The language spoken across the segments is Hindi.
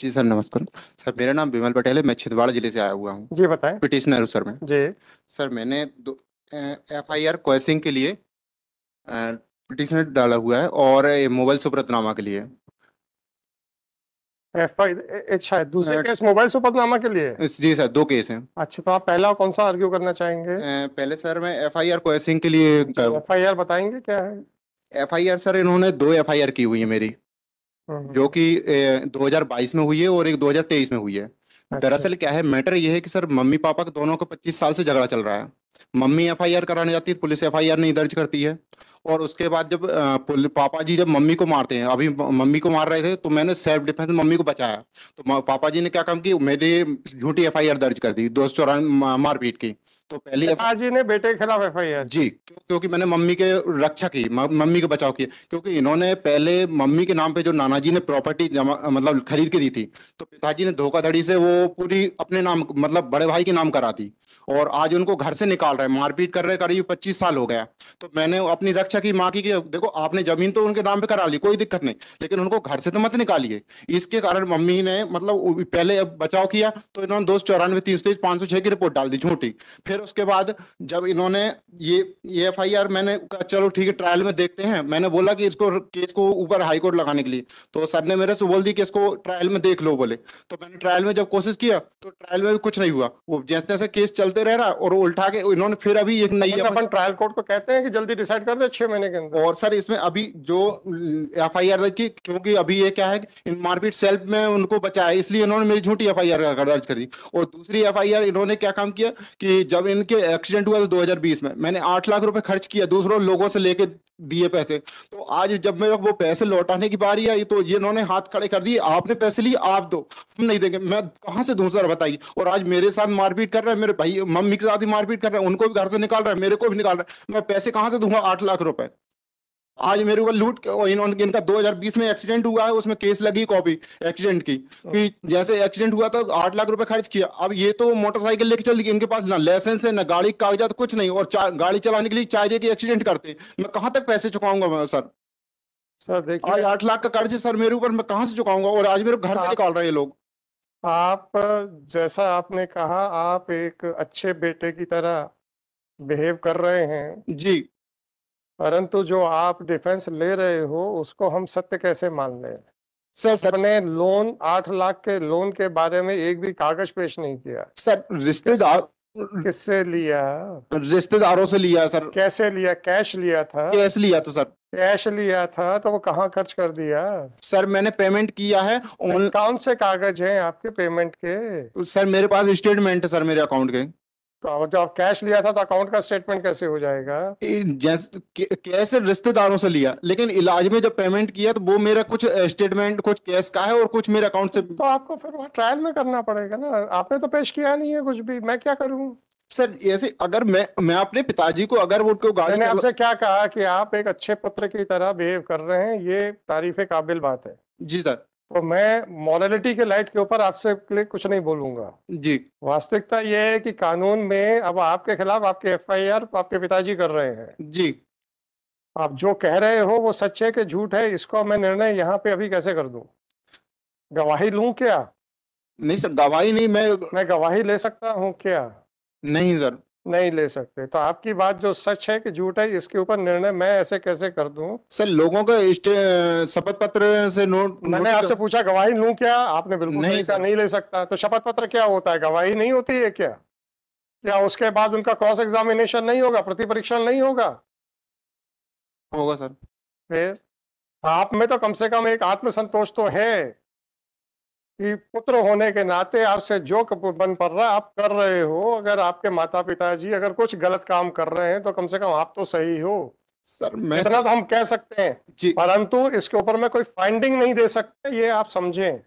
जी सर नमस्कार सर मेरा नाम विमल पटेल है मैं छिंदवाड़ा जिले से आया हुआ हूँ जी बताएं पिटिशनर हूँ सर मैं जी सर मैंने दो एफ आई आर क्वेसिंग के लिए पिटिशनर डाला हुआ है और मोबाइल सुपरतनामा के लिए एफ आई अच्छा दूसरे केस मोबाइल सुपरनामा के लिए जी सर दो केस हैं अच्छा तो आप पहला कौन सा आर्ग्यू करना चाहेंगे पहले सर मैं एफ आई आर क्वेसिंग के लिए एफ आई आर बताएंगे क्या है एफ आई आर सर इन्होंने दो एफ आई आर की हुई है मेरी जो हम्म। कि 2022 में हुई है और एक 2023 में हुई है अच्छा। दरअसल क्या है मैटर ये है कि सर मम्मी पापा के दोनों को 25 साल से झगड़ा चल रहा है मम्मी एफआईआर कराने जाती है पुलिस एफआईआर नहीं दर्ज करती है और उसके बाद जब पापा जी जब मम्मी को मारते हैं अभी मम्मी को मार रहे थे तो मैंने सेल्फ डिफेंस मम्मी को बचाया तो पापा जी ने क्या काम की मेरी झूठी एफ दर्ज कर दी दो चौरान मारपीट की तो पहले जी ने बेटे के खिलाफ एफ जी क्योंकि मैंने मम्मी के रक्षा की मम्मी के बचाव किया क्योंकि इन्होंने पहले मम्मी के नाम पे जो नाना जी ने प्रॉपर्टी मतलब खरीद के दी थी तो पिताजी ने धोखाधड़ी से वो पूरी अपने नाम मतलब बड़े भाई के नाम करा दी और आज उनको घर से निकाल रहे मारपीट कर रहे करीब पच्चीस साल हो गया तो मैंने अपनी रक्षा बच्चा की माँ की देखो आपने जमीन तो उनके नाम पे करा ली कोई दिक्कत नहीं लेकिन उनको घर से तो मत निकालिए इसके कारण मम्मी ने मतलब पहले बचाव किया तो इन्होंने दो सौ चौरानवे तीन सौ पांच सौ छह की रिपोर्ट डाल दी झूठी फिर उसके बाद जब इन्होंने ये ये एफ आई आर मैंने कहा चलो ठीक है ट्रायल में देखते हैं मैंने बोला कि इसको केस को ऊपर हाईकोर्ट लगाने के लिए तो सर ने मेरे से बोल दी कि इसको ट्रायल में देख लो बोले तो मैंने ट्रायल में जब कोशिश किया तो ट्रायल में भी कुछ नहीं हुआ वो जैसे जैसे केस चलते रह रहा और उल्टा के इन्होंने फिर अभी एक नई मतलब ट्रायल कोर्ट को कहते हैं कि जल्दी डिसाइड कर दे छह महीने के अंदर और सर इसमें अभी जो एफ आई आर की क्योंकि अभी ये क्या है इन मारपीट सेल्फ में उनको बचाया इसलिए इन्होंने मेरी झूठी एफ आई आर दर्ज करी और दूसरी एफ आई आर इन्होंने क्या काम किया कि जब इनके एक्सीडेंट हुआ था दो हजार बीस में मैंने आठ लाख रुपए खर्च किया दूसरों लोगों से लेके दिए पैसे तो आज जब मेरे वो पैसे लौटाने की बारी आई तो ये इन्होंने हाथ खड़े कर दिए आपने पैसे लिए आप दो हम नहीं देंगे मैं कहाँ से दूसरा बताइए और आज मेरे साथ मारपीट कर रहे हैं मेरे भाई मम्मी के साथ ही मारपीट कर रहे हैं उनको भी घर से निकाल रहे हैं मेरे को भी निकाल रहे हैं मैं पैसे कहाँ से दूंगा आठ लाख रुपए आज मेरे ऊपर लूट इन्होंने इनका 2020 में एक्सीडेंट हुआ है उसमें केस लगी कॉपी एक्सीडेंट की तो- कि जैसे एक्सीडेंट हुआ था आठ लाख रुपए खर्च किया अब ये तो मोटरसाइकिल लेके चल गई इनके पास ना लाइसेंस है ना गाड़ी कागजात कुछ नहीं और गाड़ी चलाने के लिए चाहिए कि एक्सीडेंट करते मैं कहाँ तक पैसे चुकाऊंगा सर सर देखिए आज आठ लाख का कर्ज है सर मेरे ऊपर मैं कहाँ से चुकाऊंगा और आज मेरे घर से निकाल रहे हैं लोग आप जैसा आपने कहा आप एक अच्छे बेटे की तरह बिहेव कर रहे हैं जी परंतु जो आप डिफेंस ले रहे हो उसको हम सत्य कैसे मान लें सर सर ने लोन आठ लाख के लोन के बारे में एक भी कागज पेश नहीं किया सर रिश्तेदार किससे लिया रिश्तेदारों से लिया सर कैसे लिया कैश लिया था कैश लिया था सर कैश लिया था तो वो कहाँ खर्च कर दिया सर मैंने पेमेंट किया है ऑन कौन से कागज हैं आपके पेमेंट के सर मेरे पास स्टेटमेंट है सर मेरे अकाउंट के तो जो आप कैश लिया था तो अकाउंट का स्टेटमेंट कैसे हो जाएगा जैसे कैश रिश्तेदारों से लिया लेकिन इलाज में जब पेमेंट किया तो वो मेरा कुछ स्टेटमेंट कुछ कैश का है और कुछ मेरे अकाउंट से तो आपको फिर वहाँ ट्रायल में करना पड़ेगा ना आपने तो पेश किया नहीं है कुछ भी मैं क्या करूँ सर ऐसे अगर मैं मैं अपने पिताजी को अगर उनको गाड़ी मैंने आपसे क्या कहा कि आप एक अच्छे पुत्र की तरह बिहेव कर रहे हैं ये तारीफ काबिल बात है जी सर तो मैं मॉरलिटी के लाइट के ऊपर आपसे कुछ नहीं बोलूंगा जी वास्तविकता यह है कि कानून में अब आपके खिलाफ आपके एफआईआर आपके पिताजी कर रहे हैं जी आप जो कह रहे हो वो सच है कि झूठ है इसको मैं निर्णय यहाँ पे अभी कैसे कर दूं गवाही लू क्या नहीं सर गवाही नहीं मैं मैं गवाही ले सकता हूँ क्या नहीं सर नहीं ले सकते तो आपकी बात जो सच है कि झूठ है इसके ऊपर निर्णय मैं ऐसे कैसे कर दूं सर लोगों का शपथ पत्र से नोट मैंने आपसे पूछा गवाही लू क्या आपने बिल्कुल नहीं, नहीं, नहीं ले सकता तो शपथ पत्र क्या होता है गवाही नहीं होती है क्या क्या उसके बाद उनका क्रॉस एग्जामिनेशन नहीं होगा प्रति परीक्षण नहीं होगा होगा सर फिर आप में तो कम से कम एक आत्मसंतोष तो है कि पुत्र होने के नाते आपसे जो बन पड़ रहा आप कर रहे हो अगर आपके माता पिता जी अगर कुछ गलत काम कर रहे हैं तो कम से कम आप तो सही हो सर मैं इतना तो हम कह सकते हैं परंतु इसके ऊपर मैं कोई फाइंडिंग नहीं दे सकते ये आप समझें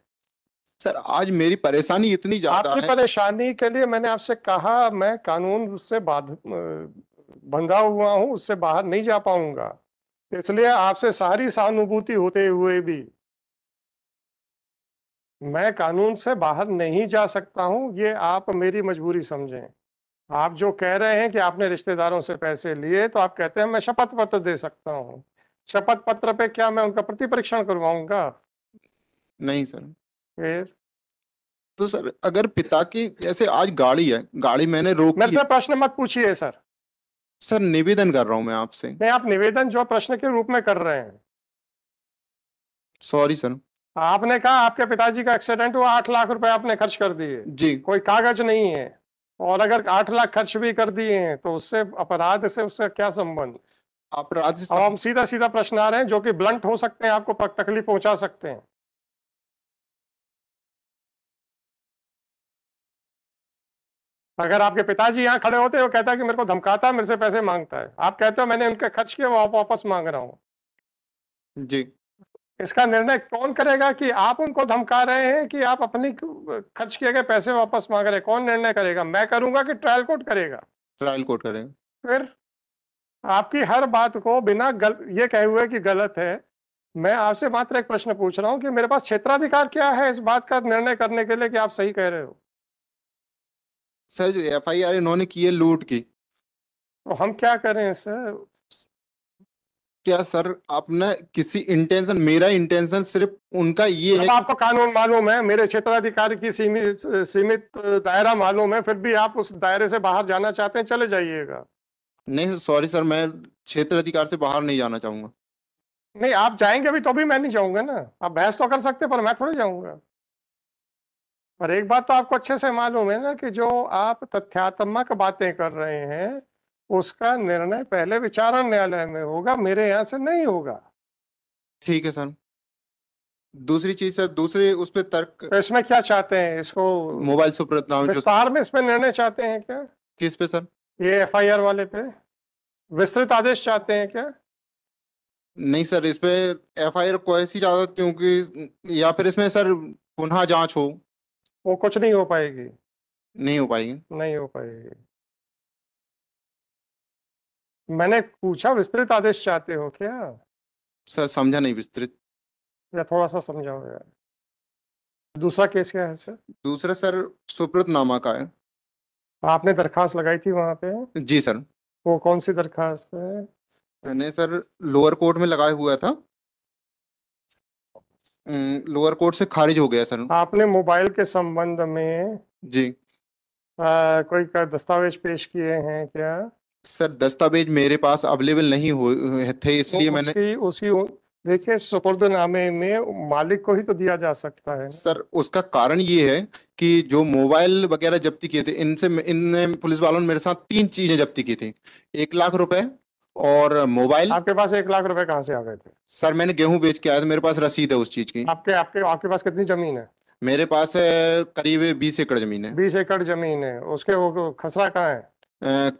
सर आज मेरी परेशानी इतनी ज्यादा आपकी परेशानी के लिए मैंने आपसे कहा मैं कानून से बाध बंधा हुआ हूँ उससे बाहर नहीं जा पाऊंगा इसलिए आपसे सारी सहानुभूति होते हुए भी मैं कानून से बाहर नहीं जा सकता हूं ये आप मेरी मजबूरी समझें आप जो कह रहे हैं कि आपने रिश्तेदारों से पैसे लिए तो आप कहते हैं मैं शपथ पत्र दे सकता हूँ शपथ पत्र पे क्या मैं उनका प्रति परीक्षण करवाऊंगा नहीं सर फिर तो सर अगर पिता की जैसे आज गाड़ी है गाड़ी मैंने रोक मेरे से प्रश्न मत पूछिए सर सर निवेदन कर रहा हूँ मैं आपसे नहीं आप निवेदन जो प्रश्न के रूप में कर रहे हैं सॉरी सर आपने कहा आपके पिताजी का एक्सीडेंट हुआ आठ लाख रुपए आपने खर्च कर दिए जी कोई कागज नहीं है और अगर आठ लाख खर्च भी कर दिए हैं तो उससे अपराध से उसका क्या संबंध अपराध से हम सीधा सीधा प्रश्न आ रहे हैं जो कि ब्लंट हो सकते हैं आपको तकलीफ पहुंचा सकते हैं अगर आपके पिताजी यहाँ खड़े होते वो कहता है कि मेरे को धमकाता है मेरे से पैसे मांगता है आप कहते हो मैंने उनके खर्च किया वापस मांग रहा हूँ जी इसका निर्णय कौन करेगा कि आप उनको धमका रहे हैं कि आप अपनी खर्च किए गए पैसे वापस मांग रहे कौन निर्णय करेगा मैं करूंगा कि ट्रायल कोर्ट करेगा ट्रायल कोर्ट करेगा फिर आपकी हर बात को बिना गल ये कहे हुए कि गलत है मैं आपसे मात्र एक प्रश्न पूछ रहा हूँ कि मेरे पास क्षेत्राधिकार क्या है इस बात का निर्णय करने के लिए कि आप सही कह रहे हो सर जो एफ आई आर इन्होंने की है लूट की तो हम क्या करें सर क्या सर आपने किसी इंटेंशन मेरा इंटेंशन सिर्फ उनका ये है आपको कानून मालूम है मेरे क्षेत्राधिकार की सीमित सीमित दायरा मालूम है फिर भी आप उस दायरे से बाहर जाना चाहते हैं चले जाइएगा नहीं सॉरी सर मैं क्षेत्र अधिकार से बाहर नहीं जाना चाहूंगा नहीं आप जाएंगे भी तो भी मैं नहीं जाऊंगा ना आप बहस तो कर सकते पर मैं थोड़ी जाऊंगा पर एक बात तो आपको अच्छे से मालूम है ना कि जो आप तथ्यात्मक बातें कर रहे हैं उसका निर्णय पहले विचारण न्यायालय में होगा मेरे यहाँ से नहीं होगा ठीक है सर दूसरी चीज सर दूसरी उस पर तर्क तो इसमें क्या चाहते हैं इसको मोबाइल विस्तार में इसमें निर्णय चाहते हैं क्या किस पे सर ये एफ वाले पे विस्तृत आदेश चाहते हैं क्या नहीं सर इसपे एफ आई आर को ऐसी ज्यादा क्योंकि या फिर इसमें सर पुनः जांच हो वो कुछ नहीं हो पाएगी नहीं हो पाएगी नहीं हो पाएगी मैंने पूछा विस्तृत आदेश चाहते हो क्या सर समझा नहीं विस्तृत या थोड़ा सा समझाओ यार दूसरा केस क्या है सर दूसरा सर सुप्रत नामा का है आपने दरखास्त लगाई थी वहाँ पे जी सर वो कौन सी दरखास्त है मैंने सर लोअर कोर्ट में लगाया हुआ था लोअर कोर्ट से खारिज हो गया सर आपने मोबाइल के संबंध में जी आ, कोई दस्तावेज पेश किए हैं क्या सर दस्तावेज मेरे पास अवेलेबल नहीं हुए थे इसलिए तो मैंने उसी, उसी देखिए सुपुर्दनामे में मालिक को ही तो दिया जा सकता है सर उसका कारण ये है कि जो मोबाइल वगैरह जब्ती किए थे इनसे इनने पुलिस वालों ने मेरे साथ तीन चीजें जब्ती की थी एक लाख रुपए और मोबाइल आपके पास एक लाख रुपए कहाँ से आ गए थे सर मैंने गेहूं बेच के आया था मेरे पास रसीद है उस चीज की आपके आपके आपके पास कितनी जमीन है मेरे पास करीब बीस एकड़ जमीन है बीस एकड़ जमीन है उसके वो खसरा कहाँ है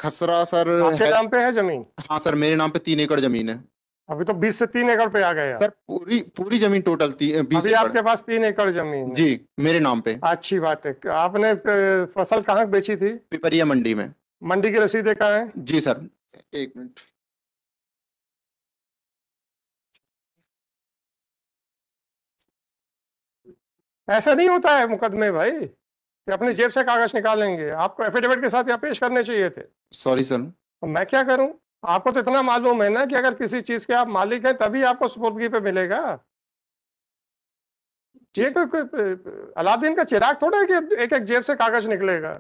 खसरा सर आपके नाम पे है जमीन हाँ सर मेरे नाम पे तीन एकड़ जमीन है अभी तो बीस से तीन एकड़ पे आ गए सर पूरी पूरी जमीन टोटल बीस अभी आपके पास तीन एकड़ जमीन जी मेरे नाम पे अच्छी बात है आपने फसल कहाँ बेची थी पिपरिया मंडी में मंडी की रसीदे कहा है जी सर एक मिनट ऐसा नहीं होता है मुकदमे भाई कि अपनी जेब से कागज निकालेंगे आपको एफिडेविट के साथ यहाँ पेश करने चाहिए थे सॉरी सर तो मैं क्या करूँ आपको तो इतना मालूम है ना कि अगर किसी चीज के आप मालिक हैं तभी आपको सुपुर्दगी पे मिलेगा ये कोई, कोई अलादीन का चिराग थोड़ा है कि एक एक जेब से कागज निकलेगा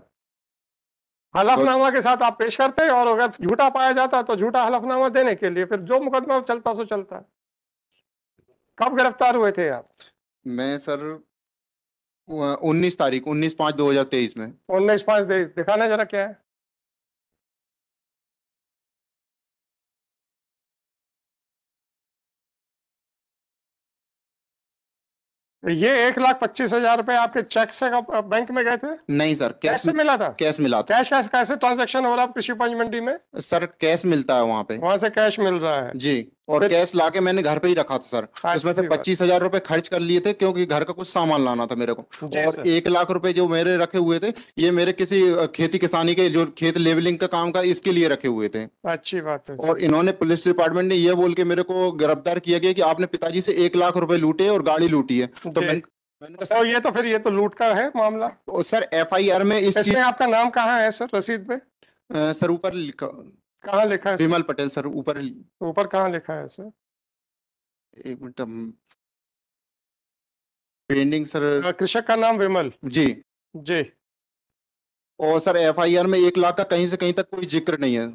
हलफनामा के साथ आप पेश करते और अगर झूठा पाया जाता तो झूठा हलफनामा देने के लिए फिर जो मुकदमा चलता सो चलता कब गिरफ्तार हुए थे आप मैं सर उन्नीस तारीख उन्नीस पांच दो हजार तेईस में उन्नीस पांच दिखाना जरा क्या है ये एक लाख पच्चीस हजार रुपए आपके चेक से बैंक में गए थे नहीं सर कैश से मिला था कैश मिला था कैश कैश कैसे ट्रांजेक्शन हो रहा है कृषि पंच मंडी में सर कैश मिलता है वहाँ पे वहाँ से कैश मिल रहा है जी और कैश ला के मैंने घर पे ही रखा था सर उसमें हाँ, से पच्चीस हजार रुपए खर्च कर लिए थे क्योंकि घर का कुछ सामान लाना था मेरे को और एक लाख रुपए जो मेरे रखे हुए थे ये मेरे किसी खेती किसानी के जो खेत लेवलिंग का काम का इसके लिए रखे हुए थे अच्छी बात है और इन्होंने पुलिस डिपार्टमेंट ने यह बोल के मेरे को गिरफ्तार किया गया कि आपने पिताजी से एक लाख रूपये लूटे और गाड़ी लूटी है तो मैंने सर ये तो फिर ये तो लूट का है मामला सर एफ में इस आपका नाम कहाँ है सर रसीद पे सर ऊपर लिखा कहाँ लिखा है विमल पटेल सर ऊपर ऊपर कहा लिखा है सर एक मिनट पेंडिंग सर कृषक का नाम विमल जी जी और सर एफआईआर में एक लाख का कहीं से कहीं तक कोई जिक्र नहीं है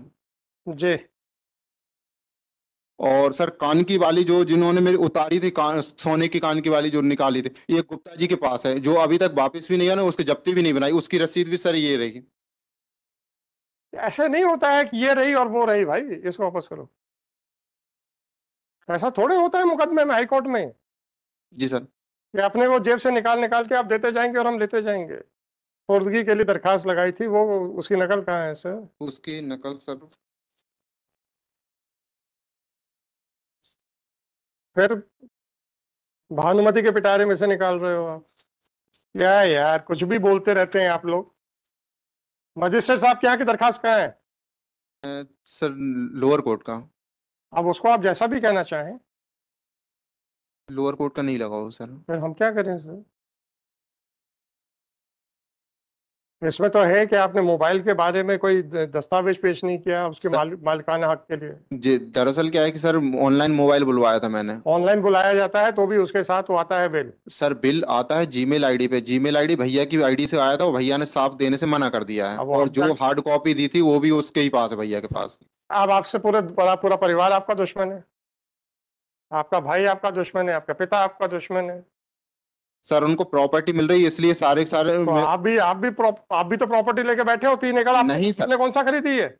जी और सर कान की वाली जो जिन्होंने मेरी उतारी थी कान सोने की कान की वाली जो निकाली थी ये गुप्ता जी के पास है जो अभी तक वापस भी नहीं आना उसकी जब्ती भी नहीं बनाई उसकी रसीद भी सर ये रही ऐसे नहीं होता है कि ये रही और वो रही भाई इसको वापस करो ऐसा थोड़े होता है मुकदमे में हाईकोर्ट में जी सर कि अपने वो जेब से निकाल निकाल के आप देते जाएंगे और हम लेते जाएंगे फोर्दगी के लिए दरखास्त लगाई थी वो उसकी नकल कहाँ है सर उसकी नकल सर फिर भानुमति के पिटारे में से निकाल रहे हो आप क्या यार कुछ भी बोलते रहते हैं आप लोग मजिस्ट्रेट साहब के यहाँ की दरखास्त का है सर लोअर कोर्ट का अब उसको आप जैसा भी कहना चाहें लोअर कोर्ट का नहीं लगाओ सर फिर हम क्या करें सर इसमें तो है कि आपने मोबाइल के बारे में कोई दस्तावेज पेश नहीं किया उसके सर, माल, मालिकाना हक के लिए जी दरअसल क्या है कि सर ऑनलाइन मोबाइल बुलवाया था मैंने ऑनलाइन बुलाया जाता है तो भी उसके साथ वो आता है बिल सर बिल आता है जीमेल आईडी पे जीमेल आईडी भैया की आईडी से आया था वो भैया ने साफ देने से मना कर दिया है और जो हार्ड कॉपी दी थी वो भी उसके ही पास है भैया के पास अब आपसे पूरा पूरा परिवार आपका दुश्मन है आपका भाई आपका दुश्मन है आपका पिता आपका दुश्मन है सर उनको प्रॉपर्टी मिल रही है इसलिए सारे सारे तो आप भी आप भी आप भी तो प्रॉपर्टी लेके बैठे हो तीन एकड़ नहीं सर कौन सा खरीदी है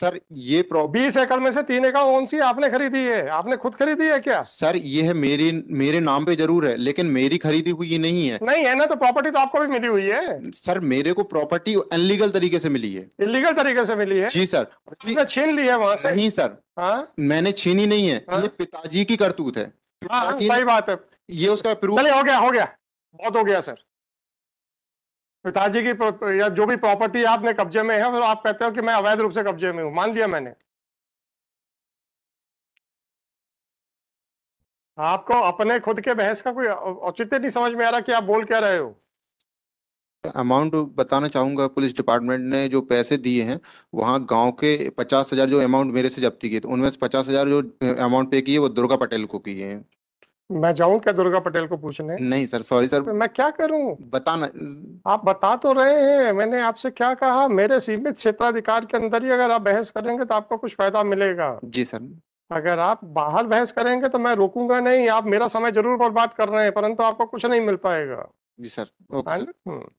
सर ये बीस एकड़ में से तीन एकड़ कौन सी आपने खरीदी है आपने खुद खरीदी है क्या सर ये है मेरी मेरे नाम पे जरूर है लेकिन मेरी खरीदी हुई नहीं है नहीं है ना तो प्रॉपर्टी तो आपको भी मिली हुई है सर मेरे को प्रॉपर्टी अनलीगल तरीके से मिली है इलीगल तरीके से मिली है जी सर आपने छीन ली है वहाँ से नहीं सर हाँ मैंने छीनी नहीं है ये हाँ? पिताजी की करतूत है हाँ, हाँ, सही बात है ये उसका प्रूफ हो गया हो गया बहुत हो गया सर पिताजी की या जो भी प्रॉपर्टी आपने कब्जे में है फिर आप कहते हो कि मैं अवैध रूप से कब्जे में हूं मान लिया मैंने आपको अपने खुद के बहस का कोई औचित्य नहीं समझ में आ रहा कि आप बोल क्या रहे हो अमाउंट बताना चाहूंगा पुलिस डिपार्टमेंट ने जो पैसे दिए हैं वहाँ गांव के पचास हजार जो अमाउंट मेरे से जब्ती किए थे तो उनमें से पचास हजार जो अमाउंट पे किए वो दुर्गा पटेल को किए हैं मैं जाऊं क्या दुर्गा पटेल को पूछने नहीं सर सॉरी सर मैं क्या करूं बताना आप बता तो रहे हैं मैंने आपसे क्या कहा मेरे सीमित क्षेत्राधिकार के अंदर ही अगर आप बहस करेंगे तो आपको कुछ फायदा मिलेगा जी सर अगर आप बाहर बहस करेंगे तो मैं रोकूंगा नहीं आप मेरा समय जरूर बर्बाद कर रहे हैं परंतु आपको कुछ नहीं मिल पाएगा जी सर ओके हाँ